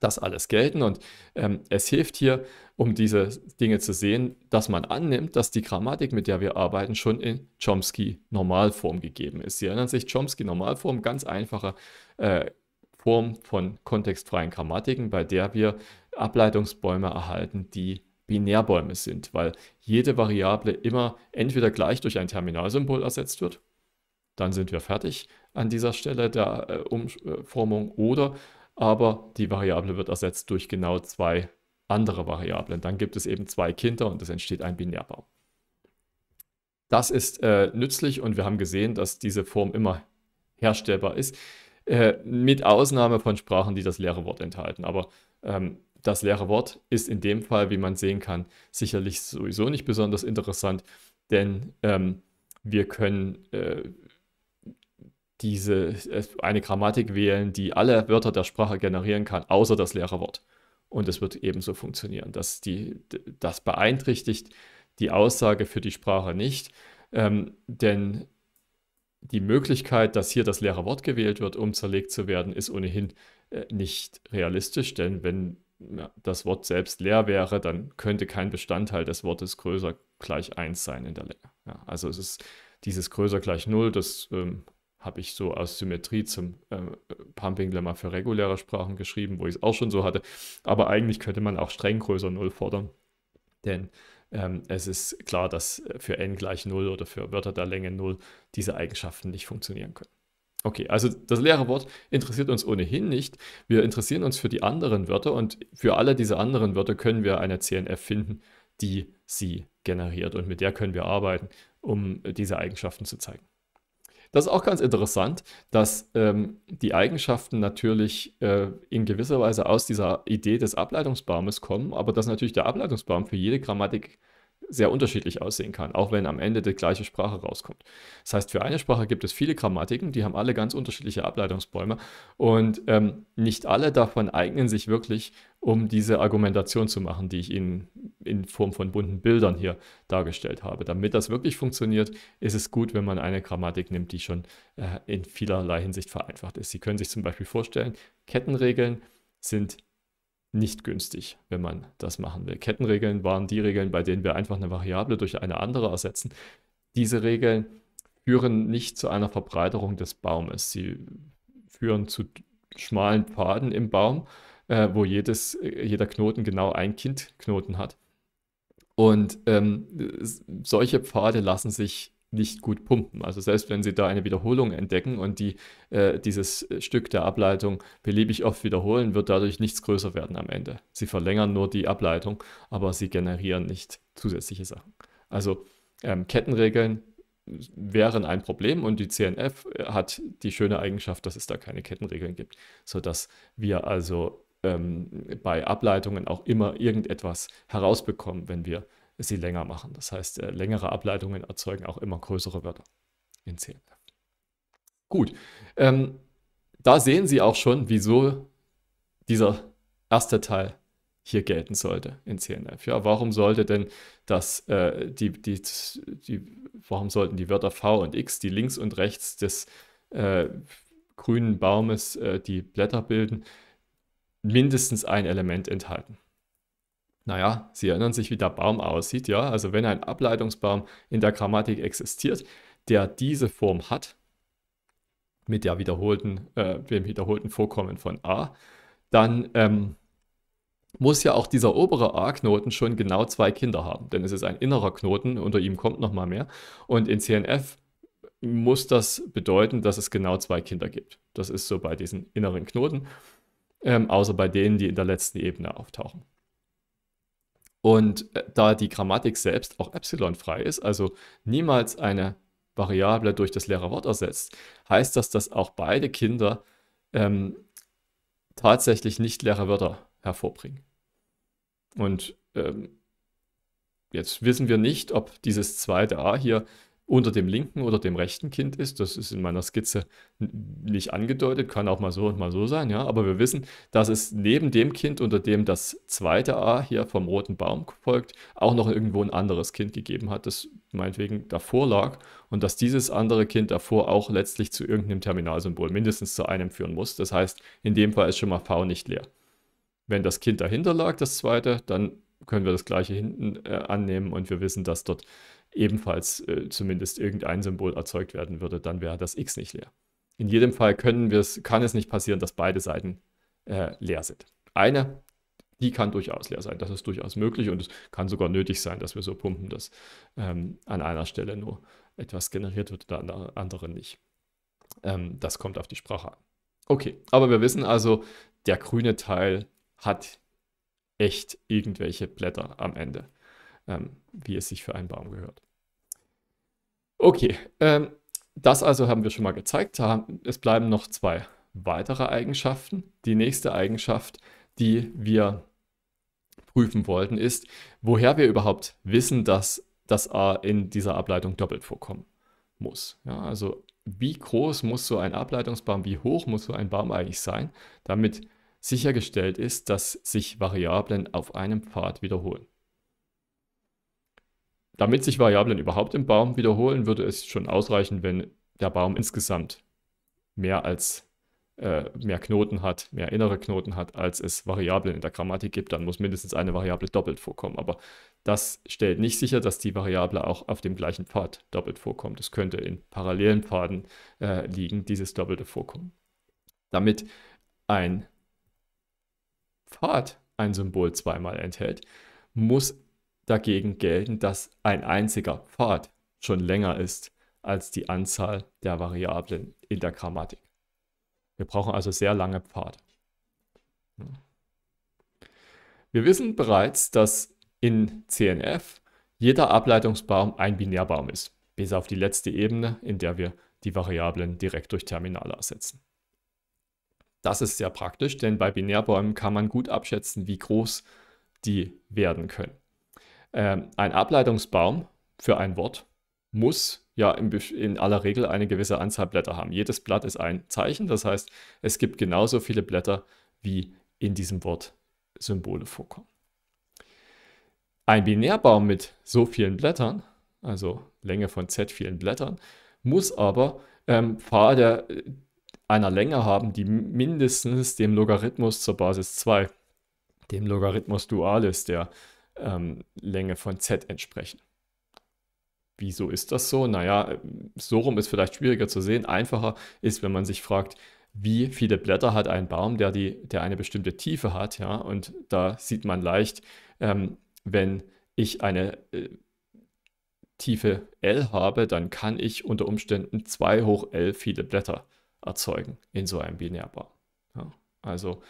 das alles gelten. Und ähm, es hilft hier, um diese Dinge zu sehen, dass man annimmt, dass die Grammatik, mit der wir arbeiten, schon in Chomsky-Normalform gegeben ist. Sie erinnern sich, Chomsky-Normalform, ganz einfache äh, Form von kontextfreien Grammatiken, bei der wir Ableitungsbäume erhalten, die Binärbäume sind, weil jede Variable immer entweder gleich durch ein Terminalsymbol ersetzt wird, dann sind wir fertig an dieser Stelle der äh, Umformung, äh, oder aber die Variable wird ersetzt durch genau zwei andere Variablen. Dann gibt es eben zwei Kinder und es entsteht ein Binärbaum. Das ist äh, nützlich und wir haben gesehen, dass diese Form immer herstellbar ist, äh, mit Ausnahme von Sprachen, die das leere Wort enthalten. Aber ähm, das leere Wort ist in dem Fall, wie man sehen kann, sicherlich sowieso nicht besonders interessant, denn ähm, wir können äh, diese, eine Grammatik wählen, die alle Wörter der Sprache generieren kann, außer das leere Wort. Und es wird ebenso funktionieren. Das, die, das beeinträchtigt die Aussage für die Sprache nicht, ähm, denn die Möglichkeit, dass hier das leere Wort gewählt wird, um zerlegt zu werden, ist ohnehin äh, nicht realistisch, denn wenn ja, das Wort selbst leer wäre, dann könnte kein Bestandteil des Wortes größer gleich 1 sein in der Länge. Ja, also es ist dieses größer gleich 0, das ähm, habe ich so aus Symmetrie zum äh, Pumping Lemma für reguläre Sprachen geschrieben, wo ich es auch schon so hatte. Aber eigentlich könnte man auch streng größer 0 fordern, denn ähm, es ist klar, dass für n gleich 0 oder für Wörter der Länge 0 diese Eigenschaften nicht funktionieren können. Okay, also das leere Wort interessiert uns ohnehin nicht. Wir interessieren uns für die anderen Wörter und für alle diese anderen Wörter können wir eine CNF finden, die sie generiert und mit der können wir arbeiten, um diese Eigenschaften zu zeigen. Das ist auch ganz interessant, dass ähm, die Eigenschaften natürlich äh, in gewisser Weise aus dieser Idee des Ableitungsbaumes kommen, aber dass natürlich der Ableitungsbaum für jede Grammatik sehr unterschiedlich aussehen kann, auch wenn am Ende die gleiche Sprache rauskommt. Das heißt, für eine Sprache gibt es viele Grammatiken, die haben alle ganz unterschiedliche Ableitungsbäume und ähm, nicht alle davon eignen sich wirklich, um diese Argumentation zu machen, die ich Ihnen in Form von bunten Bildern hier dargestellt habe. Damit das wirklich funktioniert, ist es gut, wenn man eine Grammatik nimmt, die schon äh, in vielerlei Hinsicht vereinfacht ist. Sie können sich zum Beispiel vorstellen, Kettenregeln sind nicht günstig, wenn man das machen will. Kettenregeln waren die Regeln, bei denen wir einfach eine Variable durch eine andere ersetzen. Diese Regeln führen nicht zu einer Verbreiterung des Baumes. Sie führen zu schmalen Pfaden im Baum, äh, wo jedes, jeder Knoten genau ein Kindknoten hat. Und ähm, solche Pfade lassen sich nicht gut pumpen. Also selbst wenn sie da eine Wiederholung entdecken und die, äh, dieses Stück der Ableitung beliebig oft wiederholen, wird dadurch nichts größer werden am Ende. Sie verlängern nur die Ableitung, aber sie generieren nicht zusätzliche Sachen. Also ähm, Kettenregeln wären ein Problem und die CNF äh, hat die schöne Eigenschaft, dass es da keine Kettenregeln gibt, sodass wir also ähm, bei Ableitungen auch immer irgendetwas herausbekommen, wenn wir sie länger machen. Das heißt, äh, längere Ableitungen erzeugen auch immer größere Wörter in CMF. Gut, ähm, da sehen Sie auch schon, wieso dieser erste Teil hier gelten sollte in CNF. Ja, warum sollte denn das, äh, die, die, die, warum sollten die Wörter V und X, die links und rechts des äh, grünen Baumes äh, die Blätter bilden, mindestens ein Element enthalten? Naja, Sie erinnern sich, wie der Baum aussieht, ja? Also wenn ein Ableitungsbaum in der Grammatik existiert, der diese Form hat, mit der wiederholten, äh, dem wiederholten Vorkommen von a, dann ähm, muss ja auch dieser obere a-Knoten schon genau zwei Kinder haben, denn es ist ein innerer Knoten, unter ihm kommt nochmal mehr. Und in CNF muss das bedeuten, dass es genau zwei Kinder gibt. Das ist so bei diesen inneren Knoten, ähm, außer bei denen, die in der letzten Ebene auftauchen. Und äh, da die Grammatik selbst auch epsilonfrei ist, also niemals eine Variable durch das leere Wort ersetzt, heißt das, dass auch beide Kinder ähm, tatsächlich nicht leere Wörter hervorbringen. Und ähm, jetzt wissen wir nicht, ob dieses zweite a hier unter dem linken oder dem rechten Kind ist. Das ist in meiner Skizze nicht angedeutet, kann auch mal so und mal so sein, ja. Aber wir wissen, dass es neben dem Kind, unter dem das zweite A hier vom roten Baum folgt, auch noch irgendwo ein anderes Kind gegeben hat, das meinetwegen davor lag und dass dieses andere Kind davor auch letztlich zu irgendeinem Terminalsymbol, mindestens zu einem führen muss. Das heißt, in dem Fall ist schon mal V nicht leer. Wenn das Kind dahinter lag, das zweite, dann können wir das gleiche hinten äh, annehmen und wir wissen, dass dort ebenfalls äh, zumindest irgendein Symbol erzeugt werden würde, dann wäre das x nicht leer. In jedem Fall können kann es nicht passieren, dass beide Seiten äh, leer sind. Eine, die kann durchaus leer sein. Das ist durchaus möglich und es kann sogar nötig sein, dass wir so pumpen, dass ähm, an einer Stelle nur etwas generiert wird oder an der anderen nicht. Ähm, das kommt auf die Sprache an. Okay, aber wir wissen also, der grüne Teil hat echt irgendwelche Blätter am Ende ähm, wie es sich für einen Baum gehört. Okay, ähm, das also haben wir schon mal gezeigt. Es bleiben noch zwei weitere Eigenschaften. Die nächste Eigenschaft, die wir prüfen wollten, ist, woher wir überhaupt wissen, dass das A in dieser Ableitung doppelt vorkommen muss. Ja, also wie groß muss so ein Ableitungsbaum, wie hoch muss so ein Baum eigentlich sein, damit sichergestellt ist, dass sich Variablen auf einem Pfad wiederholen. Damit sich Variablen überhaupt im Baum wiederholen, würde es schon ausreichen, wenn der Baum insgesamt mehr als äh, mehr Knoten hat, mehr innere Knoten hat, als es Variablen in der Grammatik gibt, dann muss mindestens eine Variable doppelt vorkommen. Aber das stellt nicht sicher, dass die Variable auch auf dem gleichen Pfad doppelt vorkommt. Es könnte in parallelen Pfaden äh, liegen, dieses doppelte Vorkommen. Damit ein Pfad ein Symbol zweimal enthält, muss dagegen gelten, dass ein einziger Pfad schon länger ist als die Anzahl der Variablen in der Grammatik. Wir brauchen also sehr lange Pfade. Wir wissen bereits, dass in CNF jeder Ableitungsbaum ein Binärbaum ist, bis auf die letzte Ebene, in der wir die Variablen direkt durch Terminale ersetzen. Das ist sehr praktisch, denn bei Binärbäumen kann man gut abschätzen, wie groß die werden können. Ähm, ein Ableitungsbaum für ein Wort muss ja in, in, aller Regel eine gewisse Anzahl Blätter haben. Jedes Blatt ist ein Zeichen, das heißt, es gibt genauso viele Blätter, wie in diesem Wort Symbole vorkommen. Ein Binärbaum mit so vielen Blättern, also Länge von z vielen Blättern, muss aber ähm, Pfade äh, einer Länge haben, die mindestens dem Logarithmus zur Basis 2, dem Logarithmus Dualis der ähm, Länge von z entsprechen. Wieso ist das so? Naja, so rum ist vielleicht schwieriger zu sehen. Einfacher ist, wenn man sich fragt, wie viele Blätter hat ein Baum, der, die, der eine bestimmte Tiefe hat. Ja? Und da sieht man leicht, ähm, wenn ich eine äh, Tiefe L habe, dann kann ich unter Umständen 2 hoch L viele Blätter erzeugen in so einem Binärbaum. Ja? Also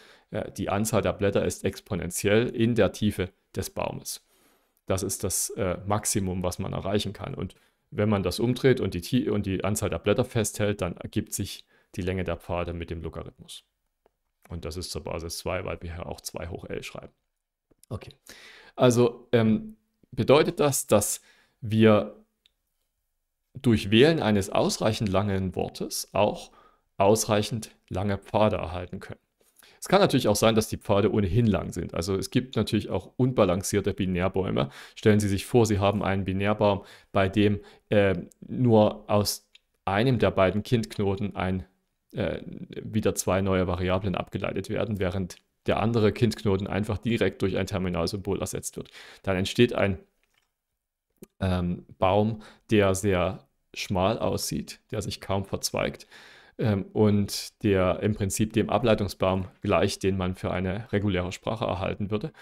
die Anzahl der Blätter ist exponentiell in der Tiefe des Baumes. Das ist das äh, Maximum, was man erreichen kann. Und wenn man das umdreht und die, und die Anzahl der Blätter festhält, dann ergibt sich die Länge der Pfade mit dem Logarithmus. Und das ist zur Basis 2, weil wir ja auch 2 hoch L schreiben. Okay. Also ähm, bedeutet das, dass wir durch Wählen eines ausreichend langen Wortes auch ausreichend lange Pfade erhalten können. Es kann natürlich auch sein, dass die Pfade ohnehin lang sind. Also es gibt natürlich auch unbalancierte Binärbäume. Stellen Sie sich vor, Sie haben einen Binärbaum, bei dem äh, nur aus einem der beiden Kindknoten ein, äh, wieder zwei neue Variablen abgeleitet werden, während der andere Kindknoten einfach direkt durch ein Terminalsymbol ersetzt wird. Dann entsteht ein ähm, Baum, der sehr schmal aussieht, der sich kaum verzweigt ähm, und der im Prinzip dem Ableitungsbaum gleicht, den man für eine reguläre Sprache erhalten würde.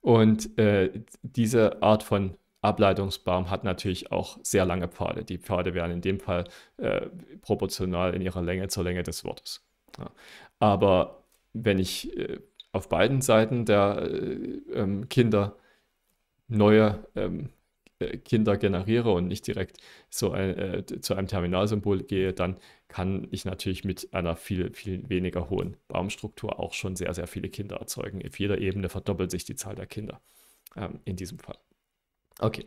Und äh, diese Art von Ableitungsbaum hat natürlich auch sehr lange Pfade. Die Pfade wären in dem Fall äh, proportional in ihrer Länge zur Länge des Wortes. Ja. Aber wenn ich äh, auf beiden Seiten der äh, ähm, Kinder neue ähm, äh, Kinder generiere und nicht direkt so ein, äh, zu einem Terminalsymbol gehe, dann kann ich natürlich mit einer viel, viel weniger hohen Baumstruktur auch schon sehr, sehr viele Kinder erzeugen. Auf jeder Ebene verdoppelt sich die Zahl der Kinder ähm, in diesem Fall. Okay.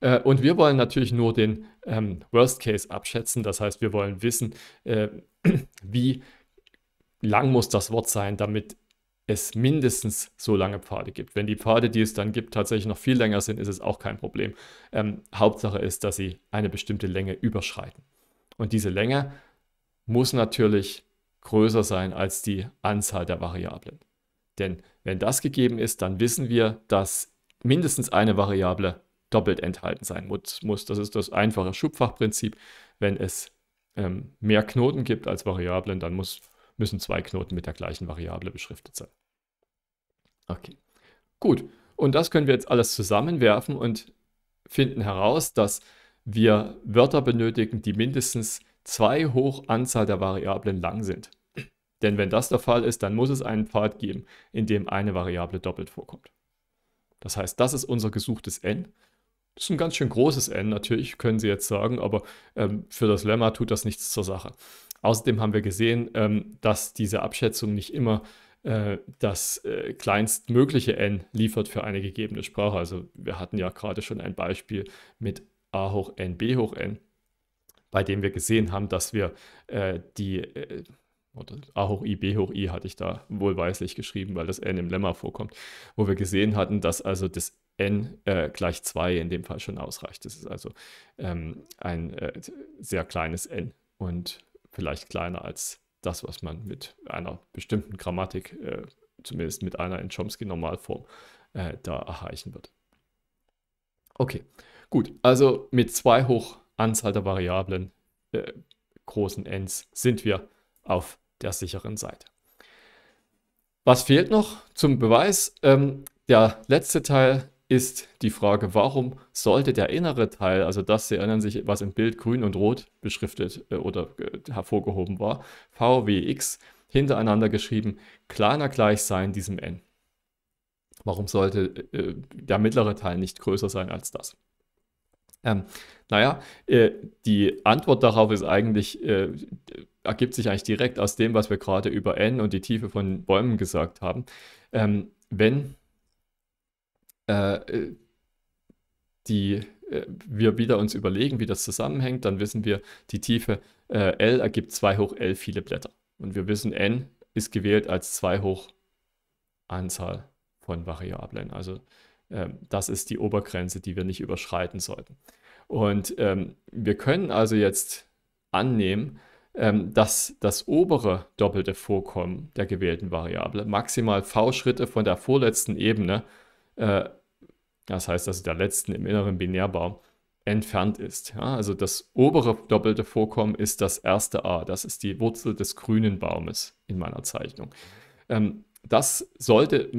Äh, und wir wollen natürlich nur den ähm, Worst Case abschätzen. Das heißt, wir wollen wissen, äh, [CLEARS THROAT] wie lang muss das Wort sein, damit es mindestens so lange Pfade gibt. Wenn die Pfade, die es dann gibt, tatsächlich noch viel länger sind, ist es auch kein Problem. Ähm, Hauptsache ist, dass sie eine bestimmte Länge überschreiten. Und diese Länge muss natürlich größer sein als die Anzahl der Variablen. Denn wenn das gegeben ist, dann wissen wir, dass mindestens eine Variable doppelt enthalten sein muss. Das ist das einfache Schubfachprinzip. Wenn es ähm, mehr Knoten gibt als Variablen, dann muss müssen zwei Knoten mit der gleichen Variable beschriftet sein. Okay, gut. Und das können wir jetzt alles zusammenwerfen und finden heraus, dass wir Wörter benötigen, die mindestens zwei hoch Anzahl der Variablen lang sind. Denn wenn das der Fall ist, dann muss es einen Pfad geben, in dem eine Variable doppelt vorkommt. Das heißt, das ist unser gesuchtes n. Das ist ein ganz schön großes n natürlich, können Sie jetzt sagen, aber ähm, für das Lemma tut das nichts zur Sache. Außerdem haben wir gesehen, ähm, dass diese Abschätzung nicht immer äh, das äh, kleinstmögliche n liefert für eine gegebene Sprache. Also wir hatten ja gerade schon ein Beispiel mit a hoch n, b hoch n, bei dem wir gesehen haben, dass wir äh, die äh, oder a hoch i, b hoch i hatte ich da wohlweislich geschrieben, weil das n im Lemma vorkommt, wo wir gesehen hatten, dass also das n äh, gleich 2 in dem Fall schon ausreicht. Das ist also ähm, ein äh, sehr kleines n. Und vielleicht kleiner als das, was man mit einer bestimmten Grammatik, äh, zumindest mit einer in Chomsky-Normalform, äh, da erreichen wird. Okay, gut. Also mit zwei hoch Anzahl der Variablen, äh, großen Ns, sind wir auf der sicheren Seite. Was fehlt noch zum Beweis? Ähm, der letzte Teil ist die Frage, warum sollte der innere Teil, also das, Sie erinnern sich, was im Bild grün und rot beschriftet äh, oder äh, hervorgehoben war, VWX, hintereinander geschrieben, kleiner gleich sein diesem n. Warum sollte äh, äh, der mittlere Teil nicht größer sein als das? Ähm, naja, äh, die Antwort darauf ist eigentlich, äh, ergibt sich eigentlich direkt aus dem, was wir gerade über n und die Tiefe von Bäumen gesagt haben. Ähm, wenn äh, äh, die äh, wir wieder uns überlegen, wie das zusammenhängt, dann wissen wir, die Tiefe äh, L ergibt 2 hoch L viele Blätter. Und wir wissen, N ist gewählt als 2 hoch Anzahl von Variablen. Also ähm, das ist die Obergrenze, die wir nicht überschreiten sollten. Und ähm, wir können also jetzt annehmen, ähm, dass das obere doppelte Vorkommen der gewählten Variable maximal v Schritte von der vorletzten Ebene äh, das heißt, dass der letzten im inneren Binärbaum entfernt ist. Ja, also das obere doppelte Vorkommen ist das erste A, das ist die Wurzel des grünen Baumes in meiner Zeichnung. Ähm, das sollte,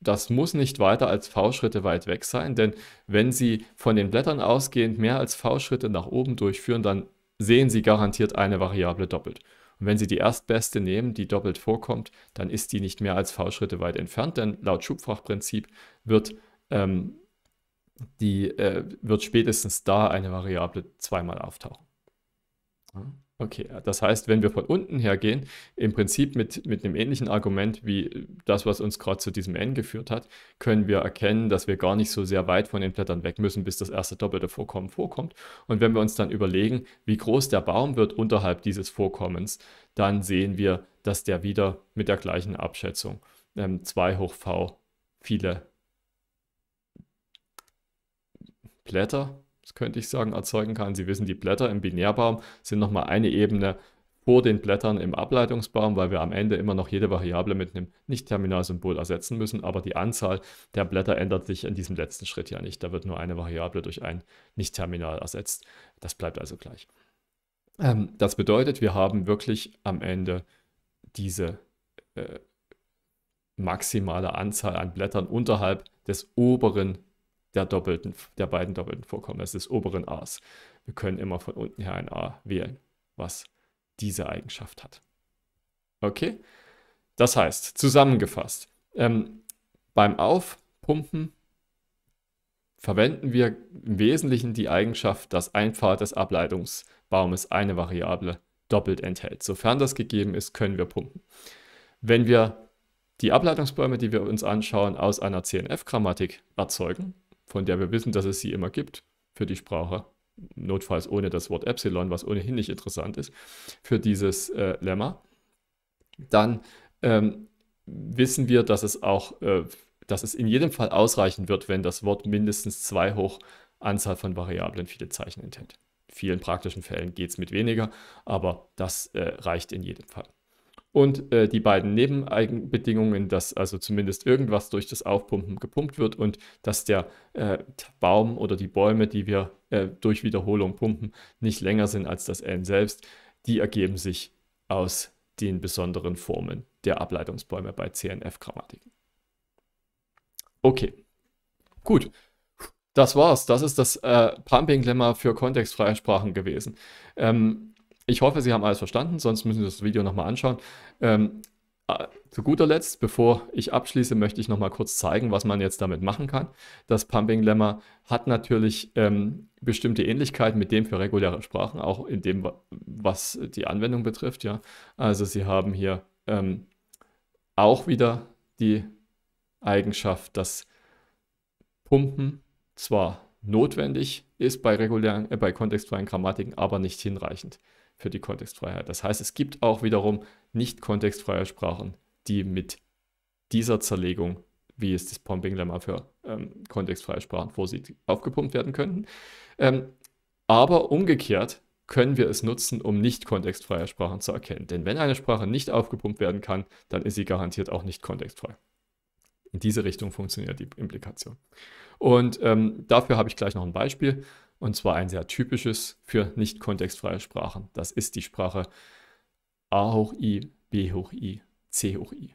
das muss nicht weiter als V-Schritte weit weg sein, denn wenn Sie von den Blättern ausgehend mehr als V-Schritte nach oben durchführen, dann sehen Sie garantiert eine Variable doppelt. Und wenn Sie die erstbeste nehmen, die doppelt vorkommt, dann ist die nicht mehr als V-Schritte weit entfernt, denn laut Schubfachprinzip wird, ähm, die, äh, wird spätestens da eine Variable zweimal auftauchen. Ja. Okay, das heißt, wenn wir von unten hergehen, im Prinzip mit, mit einem ähnlichen Argument wie das, was uns gerade zu diesem N geführt hat, können wir erkennen, dass wir gar nicht so sehr weit von den Blättern weg müssen, bis das erste doppelte Vorkommen vorkommt. Und wenn wir uns dann überlegen, wie groß der Baum wird unterhalb dieses Vorkommens, dann sehen wir, dass der wieder mit der gleichen Abschätzung ähm, 2 hoch v viele Blätter könnte ich sagen, erzeugen kann. Sie wissen, die Blätter im Binärbaum sind nochmal eine Ebene vor den Blättern im Ableitungsbaum, weil wir am Ende immer noch jede Variable mit einem Nicht-Terminalsymbol ersetzen müssen, aber die Anzahl der Blätter ändert sich in diesem letzten Schritt ja nicht. Da wird nur eine Variable durch ein Nicht-Terminal ersetzt. Das bleibt also gleich. Ähm, das bedeutet, wir haben wirklich am Ende diese äh, maximale Anzahl an Blättern unterhalb des oberen der doppelten, der beiden doppelten Vorkommnis des oberen A's. Wir können immer von unten her ein A wählen, was diese Eigenschaft hat. Okay? Das heißt, zusammengefasst, ähm, beim Aufpumpen verwenden wir im Wesentlichen die Eigenschaft, dass ein Pfad des Ableitungsbaumes eine Variable doppelt enthält. Sofern das gegeben ist, können wir pumpen. Wenn wir die Ableitungsbäume, die wir uns anschauen, aus einer CNF-Grammatik erzeugen, von der wir wissen, dass es sie immer gibt für die Sprache, notfalls ohne das Wort Epsilon, was ohnehin nicht interessant ist, für dieses äh, Lemma, dann ähm, wissen wir, dass es auch, äh, dass es in jedem Fall ausreichen wird, wenn das Wort mindestens zwei hoch Anzahl von Variablen viele Zeichen enthält. In vielen praktischen Fällen geht es mit weniger, aber das äh, reicht in jedem Fall und äh, die beiden Nebeneigenbedingungen, dass also zumindest irgendwas durch das Aufpumpen gepumpt wird und dass der äh, Baum oder die Bäume, die wir äh, durch Wiederholung pumpen, nicht länger sind als das n selbst, die ergeben sich aus den besonderen Formen der Ableitungsbäume bei CNF-Grammatiken. Okay, gut. Das war's. Das ist das äh, Pumping-Lemma für kontextfreie Sprachen gewesen. Ähm, ich hoffe, Sie haben alles verstanden, sonst müssen Sie das Video nochmal anschauen. Ähm, äh, zu guter Letzt, bevor ich abschließe, möchte ich nochmal kurz zeigen, was man jetzt damit machen kann. Das Pumping Lemma hat natürlich ähm, bestimmte Ähnlichkeiten mit dem für reguläre Sprachen, auch in dem, was die Anwendung betrifft. Ja. Also Sie haben hier ähm, auch wieder die Eigenschaft, dass Pumpen zwar notwendig ist bei regulären, äh, bei kontextfreien Grammatiken, aber nicht hinreichend für die Kontextfreiheit. Das heißt, es gibt auch wiederum nicht kontextfreie Sprachen, die mit dieser Zerlegung, wie es das Pumping-Lemma für ähm, kontextfreie Sprachen vorsieht, aufgepumpt werden könnten. Ähm, aber umgekehrt können wir es nutzen, um nicht kontextfreie Sprachen zu erkennen. Denn wenn eine Sprache nicht aufgepumpt werden kann, dann ist sie garantiert auch nicht kontextfrei. In diese Richtung funktioniert die Implikation. Und ähm, dafür habe ich gleich noch ein Beispiel. Und zwar ein sehr typisches für nicht kontextfreie Sprachen. Das ist die Sprache A hoch i, B hoch i, C hoch i.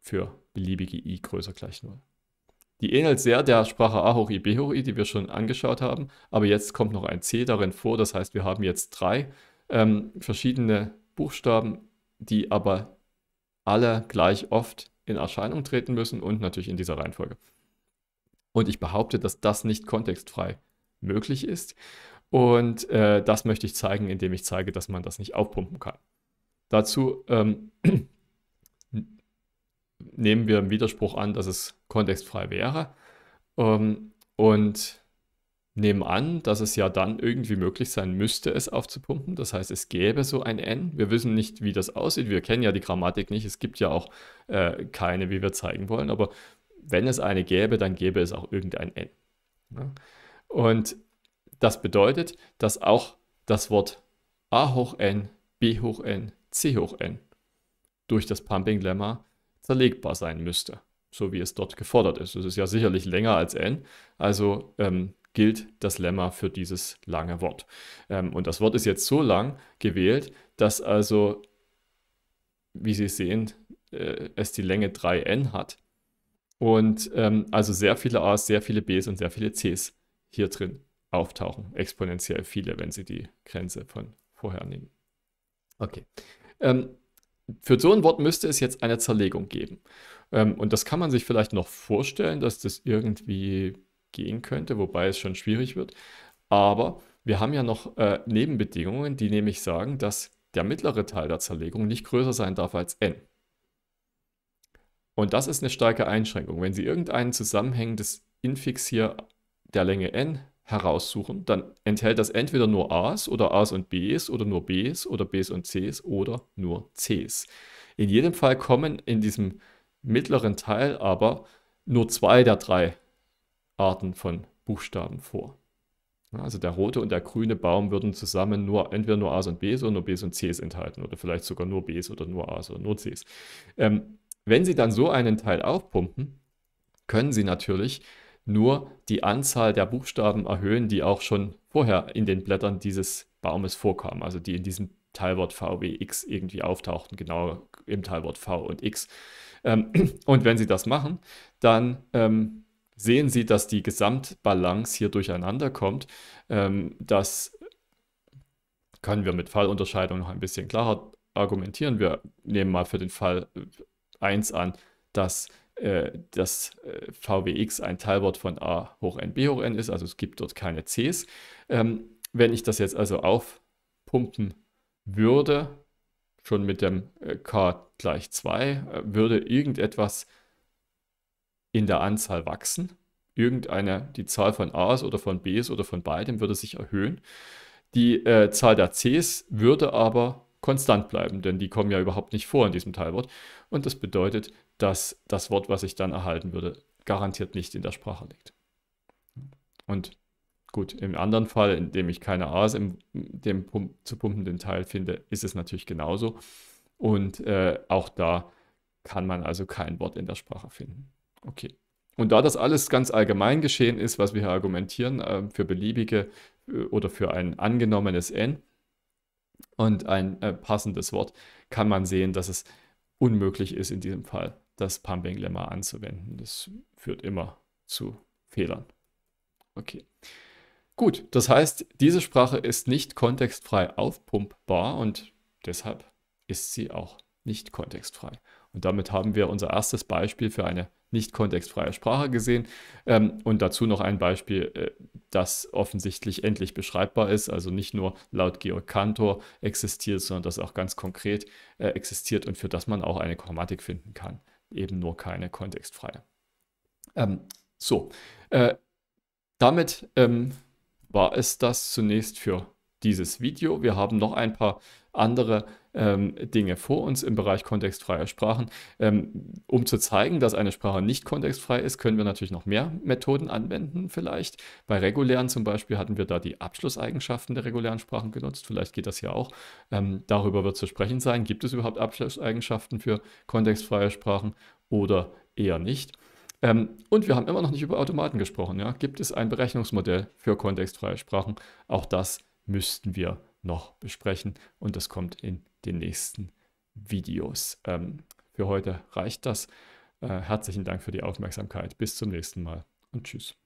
Für beliebige i größer gleich 0. Die ähnelt sehr der Sprache A hoch i, B hoch i, die wir schon angeschaut haben. Aber jetzt kommt noch ein C darin vor. Das heißt, wir haben jetzt drei ähm, verschiedene Buchstaben, die aber alle gleich oft in Erscheinung treten müssen und natürlich in dieser Reihenfolge. Und ich behaupte, dass das nicht kontextfrei ist möglich ist. Und äh, das möchte ich zeigen, indem ich zeige, dass man das nicht aufpumpen kann. Dazu ähm, [CLEARS THROAT] nehmen wir im Widerspruch an, dass es kontextfrei wäre ähm, und nehmen an, dass es ja dann irgendwie möglich sein müsste, es aufzupumpen. Das heißt, es gäbe so ein N. Wir wissen nicht, wie das aussieht. Wir kennen ja die Grammatik nicht. Es gibt ja auch äh, keine, wie wir zeigen wollen. Aber wenn es eine gäbe, dann gäbe es auch irgendein N. Ja? Ne? Und das bedeutet, dass auch das Wort a hoch n, b hoch n, c hoch n durch das Pumping-Lemma zerlegbar sein müsste, so wie es dort gefordert ist. Es ist ja sicherlich länger als n, also ähm, gilt das Lemma für dieses lange Wort. Ähm, und das Wort ist jetzt so lang gewählt, dass also, wie Sie sehen, äh, es die Länge 3n hat und ähm, also sehr viele a's, sehr viele b's und sehr viele c's hier drin auftauchen. Exponentiell viele, wenn Sie die Grenze von vorher nehmen. Okay. Ähm, für so ein Wort müsste es jetzt eine Zerlegung geben. Ähm, und das kann man sich vielleicht noch vorstellen, dass das irgendwie gehen könnte, wobei es schon schwierig wird. Aber wir haben ja noch äh, Nebenbedingungen, die nämlich sagen, dass der mittlere Teil der Zerlegung nicht größer sein darf als n. Und das ist eine starke Einschränkung. Wenn Sie irgendein zusammenhängendes Infix hier der Länge n heraussuchen, dann enthält das entweder nur A's oder A's und B's oder nur B's oder B's und C's oder nur C's. In jedem Fall kommen in diesem mittleren Teil aber nur zwei der drei Arten von Buchstaben vor. Also der rote und der grüne Baum würden zusammen nur entweder nur A's und B's oder nur B's und C's enthalten oder vielleicht sogar nur B's oder nur A's oder nur C's. Ähm, wenn Sie dann so einen Teil aufpumpen, können Sie natürlich nur die Anzahl der Buchstaben erhöhen, die auch schon vorher in den Blättern dieses Baumes vorkamen, also die in diesem Teilwort V wie X irgendwie auftauchten, genau im Teilwort V und X. Ähm, [CLEARS THROAT] und wenn Sie das machen, dann ähm, sehen Sie, dass die Gesamtbalance hier durcheinander kommt. Ähm, das können wir mit Fallunterscheidung noch ein bisschen klarer argumentieren. Wir nehmen mal für den Fall 1 an, dass äh, dass äh, VWX ein Teilwort von a hoch n b hoch n ist, also es gibt dort keine Cs. Ähm, wenn ich das jetzt also aufpumpen würde, schon mit dem äh, k gleich 2, würde irgendetwas in der Anzahl wachsen. Irgendeine, die Zahl von A's oder von B's oder von beidem würde sich erhöhen. Die äh, Zahl der Cs würde aber konstant bleiben, denn die kommen ja überhaupt nicht vor in diesem Teilwort. Und das bedeutet, dass das Wort, was ich dann erhalten würde, garantiert nicht in der Sprache liegt. Und gut, im anderen Fall, in dem ich keine A's im dem Pump, zu pumpenden Teil finde, ist es natürlich genauso. Und äh, auch da kann man also kein Wort in der Sprache finden. Okay. Und da das alles ganz allgemein geschehen ist, was wir hier argumentieren, äh, für beliebige äh, oder für ein angenommenes N und ein äh, passendes Wort, kann man sehen, dass es unmöglich ist, in diesem Fall das Pumping-Lemma anzuwenden. Das führt immer zu Fehlern. Okay. Gut, das heißt, diese Sprache ist nicht kontextfrei aufpumpbar und deshalb ist sie auch nicht kontextfrei. Und damit haben wir unser erstes Beispiel für eine nicht kontextfreie Sprache gesehen ähm, und dazu noch ein Beispiel, äh, das offensichtlich endlich beschreibbar ist, also nicht nur laut Georg Cantor existiert, sondern das auch ganz konkret äh, existiert und für das man auch eine Grammatik finden kann eben nur keine kontextfreie. Ähm, so, äh, damit ähm, war es das zunächst für dieses Video. Wir haben noch ein paar andere ähm, Dinge vor uns im Bereich kontextfreier Sprachen. Ähm, um zu zeigen, dass eine Sprache nicht kontextfrei ist, können wir natürlich noch mehr Methoden anwenden vielleicht. Bei regulären zum Beispiel hatten wir da die Abschlusseigenschaften der regulären Sprachen genutzt. Vielleicht geht das ja auch. Ähm, darüber wird zu sprechen sein. Gibt es überhaupt Abschlusseigenschaften für kontextfreie Sprachen oder eher nicht? Ähm, und wir haben immer noch nicht über Automaten gesprochen. Ja? Gibt es ein Berechnungsmodell für kontextfreie Sprachen? Auch das müssten wir noch besprechen und das kommt in den nächsten Videos. Ähm, für heute reicht das. Äh, herzlichen Dank für die Aufmerksamkeit. Bis zum nächsten Mal und tschüss.